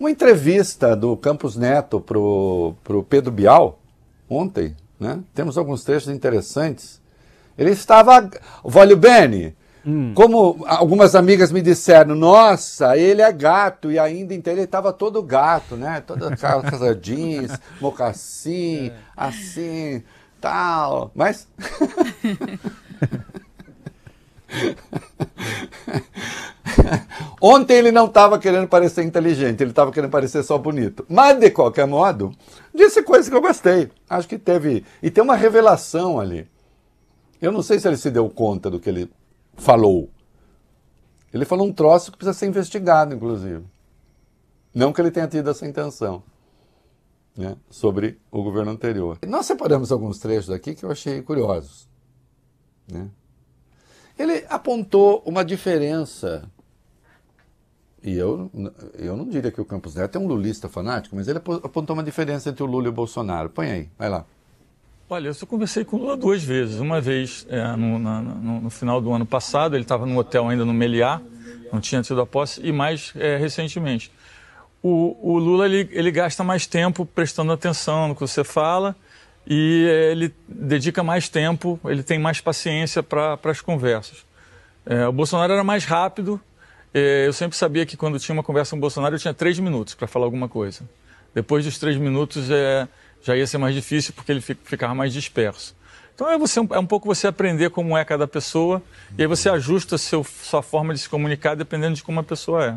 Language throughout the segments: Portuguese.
Uma entrevista do Campos Neto para o Pedro Bial, ontem, né? Temos alguns trechos interessantes. Ele estava. Olha o Beni. Hum. Como algumas amigas me disseram, nossa, ele é gato, e ainda então ele estava todo gato, né? Toda calça jeans, mocassim, é. assim, tal. Mas. Ontem ele não estava querendo parecer inteligente, ele estava querendo parecer só bonito. Mas, de qualquer modo, disse coisas que eu gostei. Acho que teve. E tem uma revelação ali. Eu não sei se ele se deu conta do que ele falou. Ele falou um troço que precisa ser investigado, inclusive. Não que ele tenha tido essa intenção né, sobre o governo anterior. Nós separamos alguns trechos aqui que eu achei curiosos. Né? Ele apontou uma diferença e eu, eu não diria que o Campos Neto é um lulista fanático, mas ele apontou uma diferença entre o Lula e o Bolsonaro. Põe aí, vai lá. Olha, eu só conversei com o Lula duas vezes. Uma vez é, no, na, no, no, final do ano passado, ele estava no hotel ainda no Meliá, não tinha tido a posse, e mais é, recentemente. O, o Lula ele, ele, gasta mais tempo prestando atenção no que você fala e é, ele dedica mais tempo, ele tem mais paciência para as conversas. É, o Bolsonaro era mais rápido, eh, eu sempre sabia que quando tinha uma conversa com o Bolsonaro, eu tinha três minutos para falar alguma coisa. Depois dos três minutos é, já ia ser mais difícil porque ele ficava mais disperso. Então é, você, é um pouco você aprender como é cada pessoa e aí você ajusta seu, sua forma de se comunicar dependendo de como a pessoa é.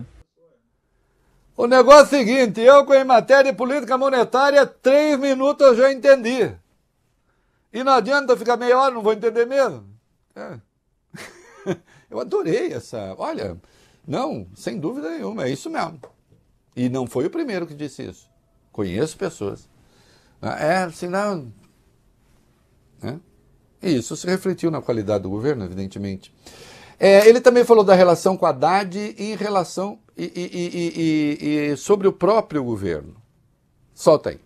O negócio é o seguinte, eu com em matéria de política monetária, três minutos eu já entendi. E não adianta ficar meia hora, não vou entender mesmo. É. Eu adorei essa. Olha, não, sem dúvida nenhuma, é isso mesmo. E não foi o primeiro que disse isso. Conheço pessoas. É, assim, não. É. E isso se refletiu na qualidade do governo, evidentemente. É, ele também falou da relação com a Haddad em relação e, e, e, e, sobre o próprio governo. Solta aí.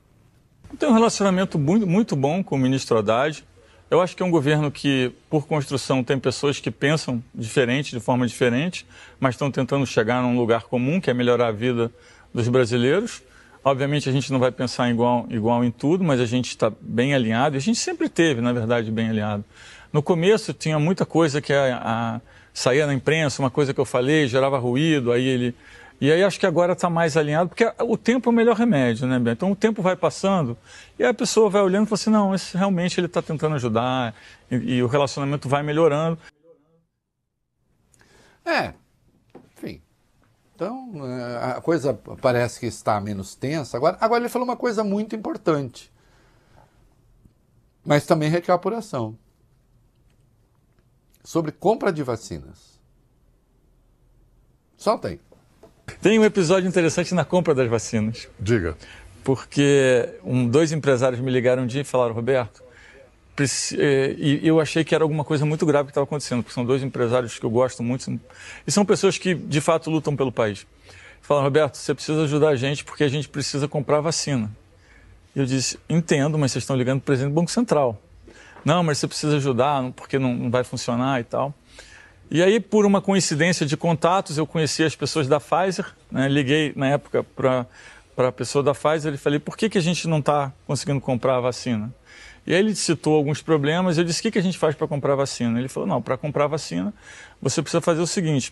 Tem um relacionamento muito, muito bom com o ministro Haddad. Eu acho que é um governo que, por construção, tem pessoas que pensam diferente, de forma diferente, mas estão tentando chegar num lugar comum, que é melhorar a vida dos brasileiros. Obviamente, a gente não vai pensar igual, igual em tudo, mas a gente está bem alinhado, e a gente sempre teve, na verdade, bem alinhado. No começo, tinha muita coisa que é a, a, saía na imprensa, uma coisa que eu falei, gerava ruído, aí ele e aí acho que agora está mais alinhado, porque o tempo é o melhor remédio, né, Bia? Então o tempo vai passando e a pessoa vai olhando e fala assim, não, esse realmente ele está tentando ajudar e, e, o relacionamento vai melhorando. É, enfim. Então a coisa parece que está menos tensa. Agora, agora ele falou uma coisa muito importante, mas também requer apuração. Sobre compra de vacinas. Solta aí. Tem um episódio interessante na compra das vacinas. Diga. Porque um, dois empresários me ligaram um dia e falaram, Roberto, eh, e eu achei que era alguma coisa muito grave que estava acontecendo, porque são dois empresários que eu gosto muito e são pessoas que de fato lutam pelo país. Falaram, Roberto, você precisa ajudar a gente porque a gente precisa comprar vacina. E eu disse, entendo, mas vocês estão ligando para o presidente do Banco Central. Não, mas você precisa ajudar porque não, não vai funcionar e tal. E aí, por uma coincidência de contatos, eu conheci as pessoas da Pfizer, né? liguei na época para para a pessoa da Pfizer, e falei, por que, que a gente não está conseguindo comprar a vacina? E aí ele citou alguns problemas, eu disse, o que, que a gente faz para comprar a vacina? Ele falou, não, para comprar a vacina, você precisa fazer o seguinte,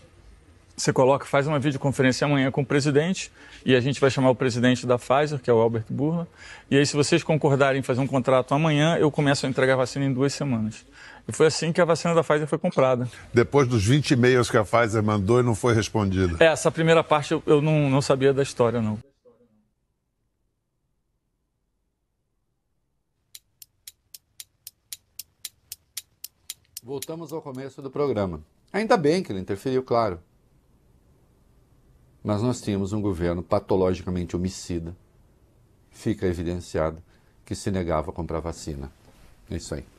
você coloca, faz uma videoconferência amanhã com o presidente e a gente vai chamar o presidente da Pfizer, que é o Albert Burla. E aí, se vocês concordarem em fazer um contrato amanhã, eu começo a entregar a vacina em duas semanas. E foi assim que a vacina da Pfizer foi comprada. Depois dos 20 e-mails que a Pfizer mandou e não foi respondida. É, essa primeira parte eu, eu não, não sabia da história, não. Voltamos ao começo do programa. Ainda bem que ele interferiu, claro. Mas nós tínhamos um governo patologicamente homicida, fica evidenciado, que se negava a comprar vacina. É isso aí.